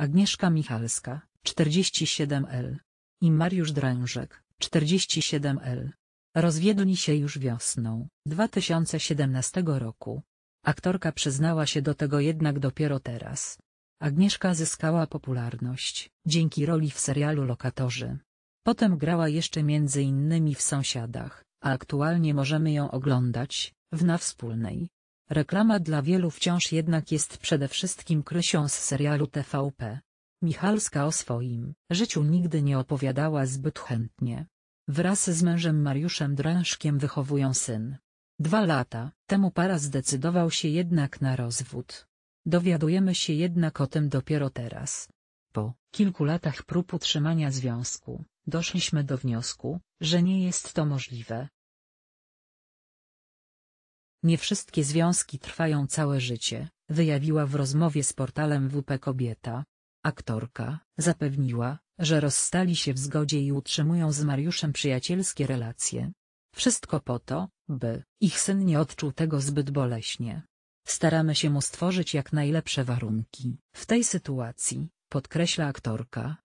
Agnieszka Michalska, 47L. I Mariusz Drężek, 47L. Rozwiedli się już wiosną 2017 roku. Aktorka przyznała się do tego jednak dopiero teraz. Agnieszka zyskała popularność dzięki roli w serialu Lokatorzy. Potem grała jeszcze między innymi w Sąsiadach, a aktualnie możemy ją oglądać w Na Wspólnej. Reklama dla wielu wciąż jednak jest przede wszystkim krysią z serialu TVP. Michalska o swoim życiu nigdy nie opowiadała zbyt chętnie. Wraz z mężem Mariuszem Drężkiem wychowują syn. Dwa lata temu para zdecydował się jednak na rozwód. Dowiadujemy się jednak o tym dopiero teraz. Po kilku latach prób utrzymania związku, doszliśmy do wniosku, że nie jest to możliwe, nie wszystkie związki trwają całe życie, wyjawiła w rozmowie z portalem WP kobieta. Aktorka zapewniła, że rozstali się w zgodzie i utrzymują z Mariuszem przyjacielskie relacje. Wszystko po to, by ich syn nie odczuł tego zbyt boleśnie. Staramy się mu stworzyć jak najlepsze warunki. W tej sytuacji, podkreśla aktorka,